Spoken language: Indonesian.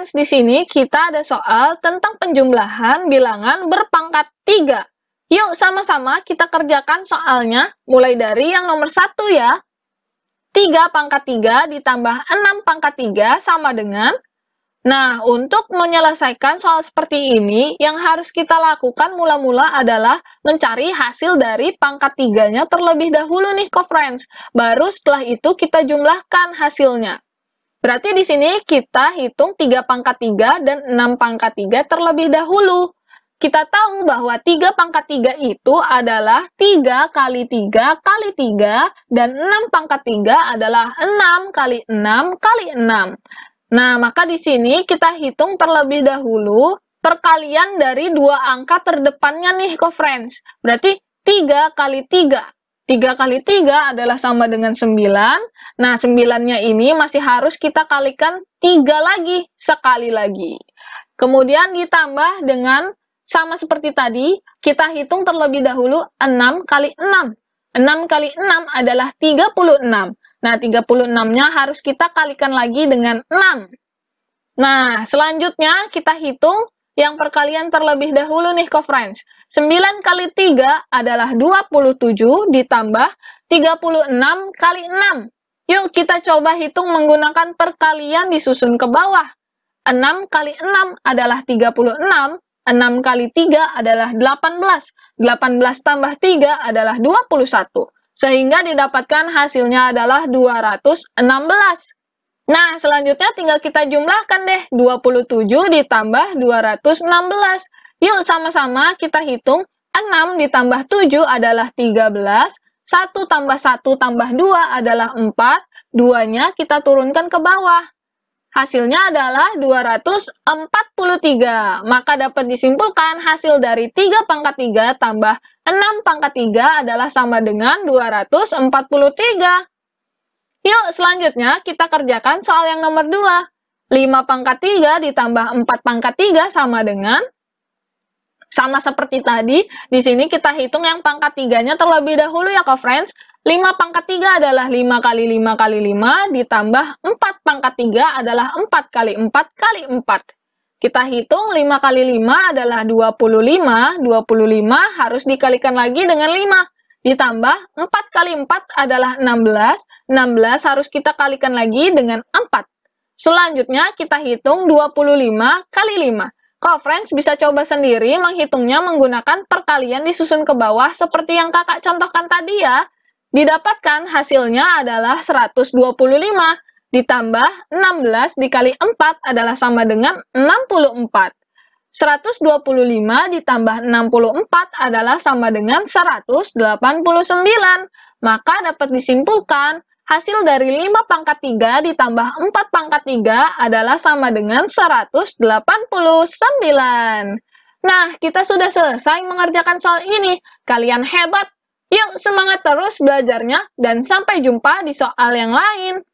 Friends, di sini kita ada soal tentang penjumlahan bilangan berpangkat 3. Yuk sama-sama kita kerjakan soalnya mulai dari yang nomor 1 ya. 3 pangkat 3 ditambah 6 pangkat 3 sama dengan Nah, untuk menyelesaikan soal seperti ini, yang harus kita lakukan mula-mula adalah mencari hasil dari pangkat tiganya terlebih dahulu nih, co-friends. Baru setelah itu kita jumlahkan hasilnya. Berarti di sini kita hitung 3 pangkat 3 dan 6 pangkat 3 terlebih dahulu. Kita tahu bahwa 3 pangkat 3 itu adalah 3 kali 3 kali 3 dan 6 pangkat 3 adalah 6 kali 6 kali 6. Nah, maka di sini kita hitung terlebih dahulu perkalian dari dua angka terdepannya nih, co-friends. Berarti 3 kali 3 3 kali 3 adalah sama dengan 9. Nah, 9-nya ini masih harus kita kalikan 3 lagi, sekali lagi. Kemudian ditambah dengan sama seperti tadi, kita hitung terlebih dahulu 6 kali 6. 6 kali 6 adalah 36. Nah, 36-nya harus kita kalikan lagi dengan 6. Nah, selanjutnya kita hitung yang perkalian terlebih dahulu nih ke friends. 9 kali 3 adalah 27 ditambah 36 kali 6. Yuk kita coba hitung menggunakan perkalian disusun ke bawah. 6 kali 6 adalah 36, 6 kali 3 adalah 18, 18 tambah 3 adalah 21. Sehingga didapatkan hasilnya adalah 216. Nah, selanjutnya tinggal kita jumlahkan deh. 27 ditambah 216. Yuk sama-sama kita hitung. 6 ditambah 7 adalah 13. 1 tambah 1 tambah 2 adalah 4. 2-nya kita turunkan ke bawah. Hasilnya adalah 243. Maka dapat disimpulkan hasil dari 3 pangkat 3 tambah 6 pangkat 3 adalah sama dengan 243. Yuk, selanjutnya kita kerjakan soal yang nomor 2. 5 pangkat 3 ditambah 4 pangkat 3 sama dengan sama seperti tadi, di sini kita hitung yang pangkat 3-nya terlebih dahulu ya, co friends. 5 pangkat 3 adalah 5 kali 5 kali 5 ditambah 4 pangkat 3 adalah 4 kali 4 kali 4. Kita hitung 5 kali 5 adalah 25, 25 harus dikalikan lagi dengan 5. Ditambah 4 kali 4 adalah 16. 16 harus kita kalikan lagi dengan 4. Selanjutnya kita hitung 25 kali 5. Kok friends bisa coba sendiri menghitungnya menggunakan perkalian disusun ke bawah seperti yang kakak contohkan tadi ya. Didapatkan hasilnya adalah 125 ditambah 16 dikali 4 adalah sama dengan 64. 125 ditambah 64 adalah sama dengan 189. Maka dapat disimpulkan, hasil dari 5 pangkat 3 ditambah 4 pangkat 3 adalah sama dengan 189. Nah, kita sudah selesai mengerjakan soal ini. Kalian hebat! Yuk, semangat terus belajarnya dan sampai jumpa di soal yang lain.